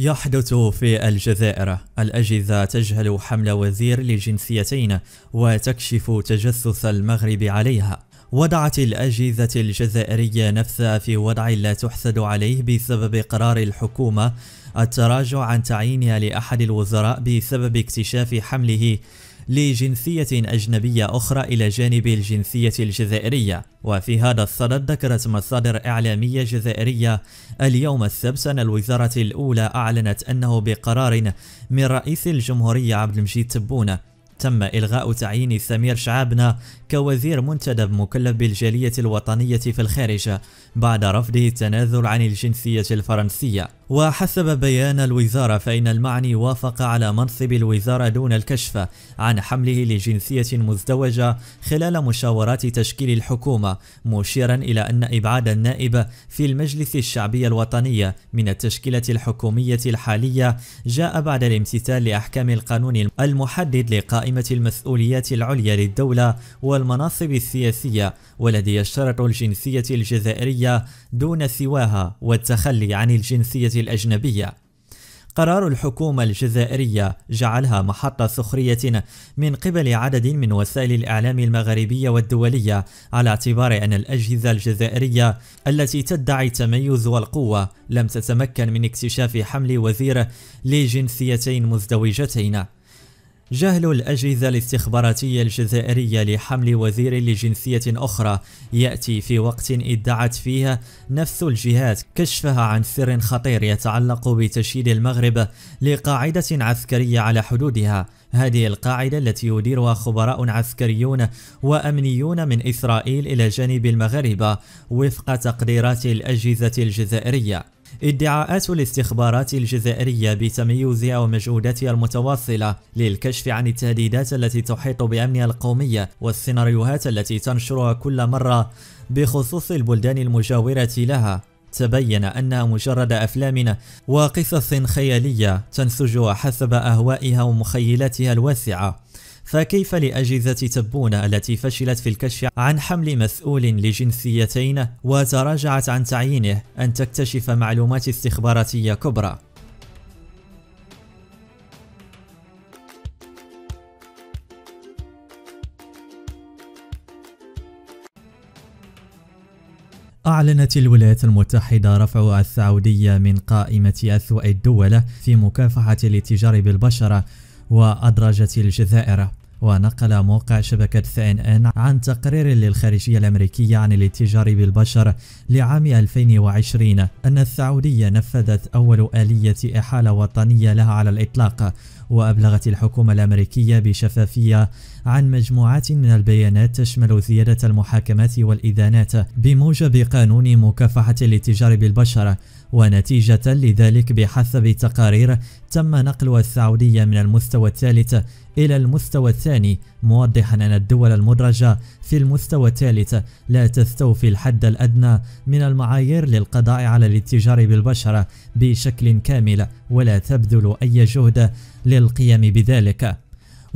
يحدث في الجزائر الأجهزة تجهل حمل وزير لجنسيتين وتكشف تجسس المغرب عليها وضعت الأجهزة الجزائرية نفسها في وضع لا تحسد عليه بسبب قرار الحكومة التراجع عن تعيينها لأحد الوزراء بسبب اكتشاف حمله لجنسية أجنبية أخرى إلى جانب الجنسية الجزائرية وفي هذا الصدد ذكرت مصادر إعلامية جزائرية اليوم السبت أن الوزارة الأولى أعلنت أنه بقرار من رئيس الجمهورية عبد المجيد تبون تم إلغاء تعيين سمير شعابنا كوزير منتدب مكلف بالجالية الوطنية في الخارج بعد رفضه التنازل عن الجنسية الفرنسية وحسب بيان الوزارة فإن المعني وافق على منصب الوزارة دون الكشف عن حمله لجنسية مزدوجة خلال مشاورات تشكيل الحكومة مشيرا إلى أن إبعاد النائب في المجلس الشعبي الوطني من التشكيلة الحكومية الحالية جاء بعد الامتثال لأحكام القانون المحدد لقائمة المسؤوليات العليا للدولة والمناصب السياسية والذي يشترط الجنسية الجزائرية دون سواها والتخلي عن الجنسية الأجنبية قرار الحكومة الجزائرية جعلها محط سخرية من قبل عدد من وسائل الإعلام المغربية والدولية على اعتبار أن الأجهزة الجزائرية التي تدعي التميز والقوة لم تتمكن من اكتشاف حمل وزير لجنسيتين مزدوجتين جهل الأجهزة الاستخباراتية الجزائرية لحمل وزير لجنسية أخرى يأتي في وقت ادعت فيه نفس الجهات كشفها عن سر خطير يتعلق بتشييد المغرب لقاعدة عسكرية على حدودها هذه القاعدة التي يديرها خبراء عسكريون وأمنيون من إسرائيل إلى جانب المغاربة وفق تقديرات الأجهزة الجزائرية ادعاءات الاستخبارات الجزائرية بتميزها ومجهوداتها المتواصلة للكشف عن التهديدات التي تحيط بأمنها القومية والسيناريوهات التي تنشرها كل مرة بخصوص البلدان المجاورة لها تبين أنها مجرد أفلام وقصص خيالية تنسجها حسب أهوائها ومخيلاتها الواسعة فكيف لأجهزة تبونة التي فشلت في الكشف عن حمل مسؤول لجنسيتين وتراجعت عن تعيينه أن تكتشف معلومات استخباراتية كبرى؟ أعلنت الولايات المتحدة رفع السعودية من قائمة أسوأ الدول في مكافحة الاتجار بالبشرة وأدرجت الجزائر ونقل موقع شبكة ان عن تقرير للخارجية الأمريكية عن الاتجار بالبشر لعام 2020 أن السعودية نفذت أول آلية إحالة وطنية لها على الإطلاق وأبلغت الحكومة الأمريكية بشفافية عن مجموعات من البيانات تشمل زيادة المحاكمات والإدانات بموجب قانون مكافحة الاتجار بالبشر ونتيجة لذلك بحسب تقارير تم نقل السعودية من المستوى الثالث إلى المستوى الثاني موضحا أن الدول المدرجة في المستوى الثالث لا تستوفي الحد الأدنى من المعايير للقضاء على الاتجار بالبشر بشكل كامل ولا تبذل أي جهد للقيام بذلك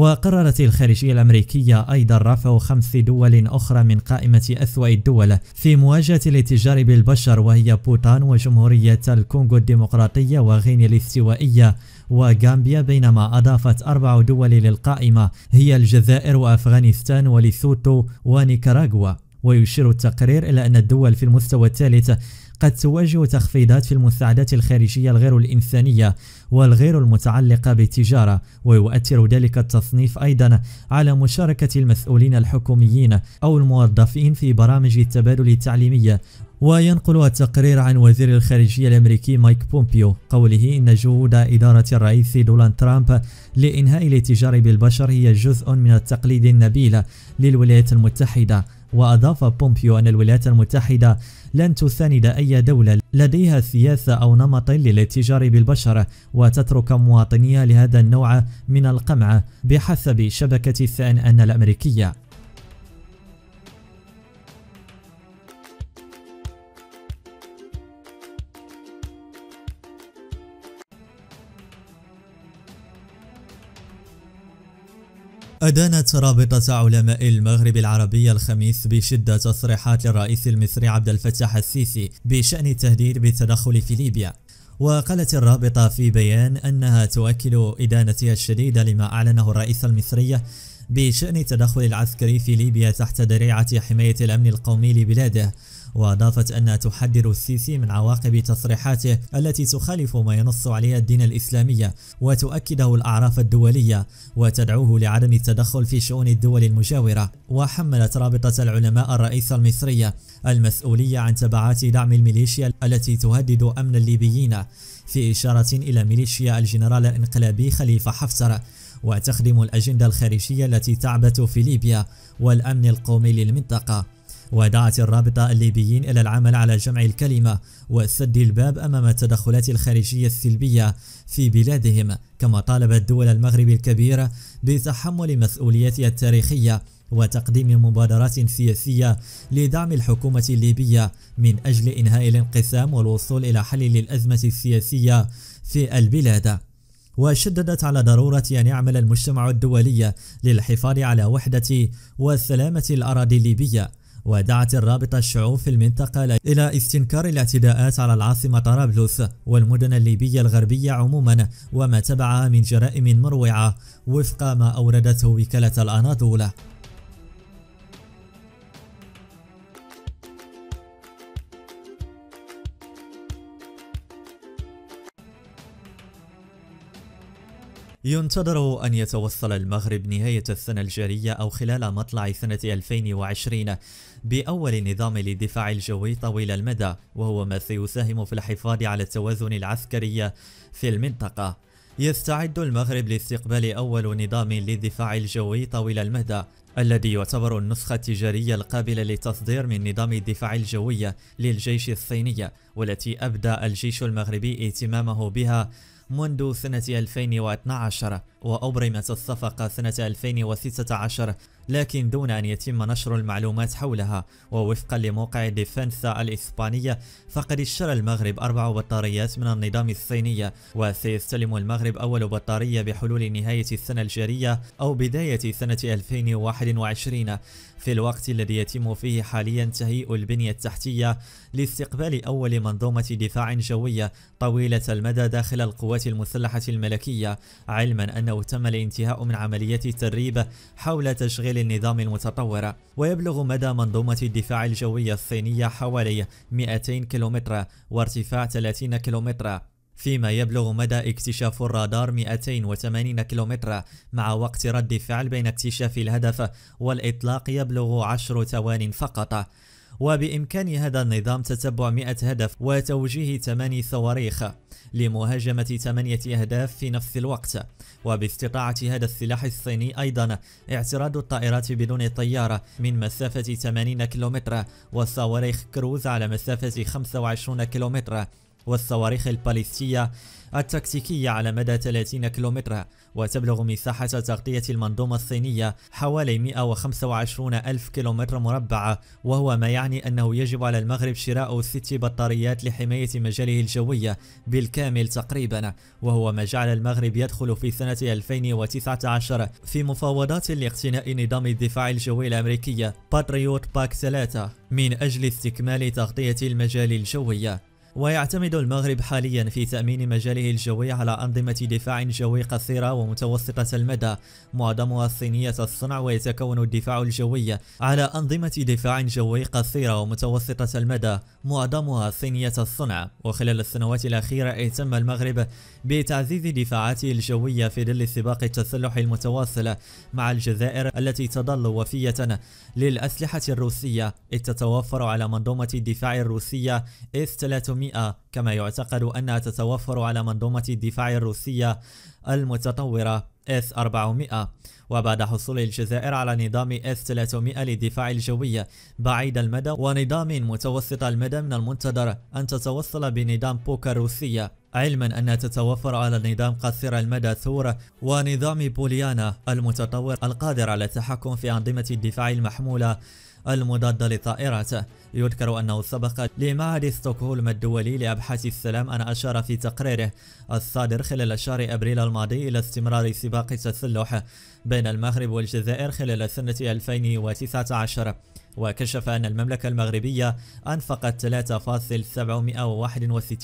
وقررت الخارجية الأمريكية أيضا رفع خمس دول أخرى من قائمة أسوأ الدول في مواجهة الاتجار بالبشر وهي بوتان وجمهورية الكونغو الديمقراطية وغينيا الاستوائية وغامبيا بينما أضافت أربع دول للقائمة هي الجزائر وأفغانستان وليسوتو ونيكاراغوا ويشير التقرير إلى أن الدول في المستوى الثالث قد تواجه تخفيضات في المساعدات الخارجية الغير الإنسانية والغير المتعلقة بالتجارة ويؤثر ذلك التصنيف أيضا على مشاركة المسؤولين الحكوميين أو الموظفين في برامج التبادل التعليمي وينقل التقرير عن وزير الخارجية الأمريكي مايك بومبيو قوله إن جهود إدارة الرئيس دونالد ترامب لإنهاء الاتجار بالبشر هي جزء من التقليد النبيل للولايات المتحدة وأضاف بومبيو أن الولايات المتحدة لن تساند أي دولة لديها سياسة أو نمط للاتجار بالبشر وتترك مواطنيها لهذا النوع من القمع بحسب شبكة سان أن الأمريكية أدانت رابطة علماء المغرب العربية الخميس بشدة تصريحات للرئيس المصري عبد الفتاح السيسي بشأن التهديد بالتدخل في ليبيا وقالت الرابطة في بيان أنها تؤكد إدانتها الشديدة لما أعلنه الرئيس المصري بشأن التدخل العسكري في ليبيا تحت ذريعة حماية الأمن القومي لبلاده وأضافت أنها تحذر السيسي من عواقب تصريحاته التي تخالف ما ينص عليه الدين الإسلامي وتؤكده الأعراف الدولية وتدعوه لعدم التدخل في شؤون الدول المجاورة وحملت رابطة العلماء الرئيس المصرية المسؤولية عن تبعات دعم الميليشيا التي تهدد أمن الليبيين في إشارة إلى ميليشيا الجنرال الانقلابي خليفة حفتر وتخدم الأجندة الخارجية التي تعبث في ليبيا والأمن القومي للمنطقة ودعت الرابطة الليبيين إلى العمل على جمع الكلمة وسد الباب أمام التدخلات الخارجية السلبية في بلادهم كما طالبت دول المغرب الكبيرة بتحمل مسؤوليتها التاريخية وتقديم مبادرات سياسية لدعم الحكومة الليبية من أجل إنهاء الانقسام والوصول إلى حل للأزمة السياسية في البلاد وشددت على ضرورة أن يعمل المجتمع الدولي للحفاظ على وحدة وسلامة الأراضي الليبية ودعت الرابطة الشعوب في المنطقة إلى استنكار الاعتداءات على العاصمة طرابلس والمدن الليبية الغربية عموما وما تبعها من جرائم مروعة وفق ما أوردته وكالة الأناضول ينتظر أن يتوصل المغرب نهاية السنة الجارية أو خلال مطلع سنة 2020 بأول نظام للدفاع الجوي طويل المدى وهو ما سيساهم في الحفاظ على التوازن العسكري في المنطقة يستعد المغرب لاستقبال أول نظام للدفاع الجوي طويل المدى الذي يعتبر النسخة التجارية القابلة للتصدير من نظام الدفاع الجوي للجيش الصيني والتي أبدى الجيش المغربي اهتمامه بها منذ سنة 2012 وأبرمت الصفقة سنة 2016 لكن دون أن يتم نشر المعلومات حولها ووفقا لموقع ديفنسا الإسبانية فقد اشترى المغرب أربع بطاريات من النظام الصيني وسيستلم المغرب أول بطارية بحلول نهاية السنة الجارية أو بداية سنة 2021 2021 في الوقت الذي يتم فيه حاليا تهيئ البنية التحتية لاستقبال أول منظومة دفاع جوية طويلة المدى داخل القوات المسلحة الملكية علما أنه تم الانتهاء من عمليات التدريب حول تشغيل النظام المتطور ويبلغ مدى منظومة الدفاع الجوية الصينية حوالي 200 كيلومتر وارتفاع 30 كيلومتر فيما يبلغ مدى اكتشاف الرادار 280 كيلومترا مع وقت رد فعل بين اكتشاف الهدف والإطلاق يبلغ 10 ثوان فقط وبإمكان هذا النظام تتبع 100 هدف وتوجيه 8 صواريخ لمهاجمة 8 أهداف في نفس الوقت وباستطاعة هذا السلاح الصيني أيضا اعتراض الطائرات بدون طيارة من مسافة 80 كيلومتر وصواريخ كروز على مسافة 25 كيلومتر والصواريخ الباليستية التكتيكية على مدى 30 كيلومترا وتبلغ مساحة تغطية المنظومة الصينية حوالي 125 ألف كيلومتر مربع وهو ما يعني أنه يجب على المغرب شراء ست بطاريات لحماية مجاله الجوية بالكامل تقريبا وهو ما جعل المغرب يدخل في سنة 2019 في مفاوضات لاقتناء نظام الدفاع الجوي الأمريكية باتريوت باك 3 من أجل استكمال تغطية المجال الجوي ويعتمد المغرب حاليا في تأمين مجاله الجوي على أنظمة دفاع جوي قصيرة ومتوسطة المدى معظمها الصينية الصنع ويتكون الدفاع الجوي على أنظمة دفاع جوي قصيرة ومتوسطة المدى معظمها صينية الصنع وخلال السنوات الأخيرة اهتم المغرب بتعزيز دفاعاته الجوية في ظل سباق التسلح المتواصل مع الجزائر التي تظل وفية للأسلحة الروسية إذ تتوفر على منظومة الدفاع الروسية إس 300 المئة كما يعتقد أنها تتوفر على منظومة الدفاع الروسية المتطورة S-400 وبعد حصول الجزائر على نظام S-300 للدفاع الجوي بعيد المدى ونظام متوسط المدى من المنتظر أن تتوصل بنظام بوكا الروسية علما أن تتوفر على نظام قصير المدى ثور ونظام بوليانا المتطور القادر على التحكم في أنظمة الدفاع المحمولة المضادة لطائراته يذكر أنه سبق لمعهد ستوكهولم الدولي لأبحاث السلام أن أشار في تقريره الصادر خلال شهر أبريل الماضي إلى استمرار سباق التسلح بين المغرب والجزائر خلال سنة 2019 وكشف أن المملكة المغربية أنفقت 3.761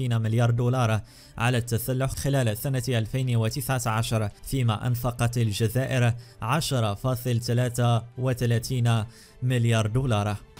مليار دولار على التسلح خلال سنة 2019 فيما أنفقت الجزائر 10.33 مليار دولار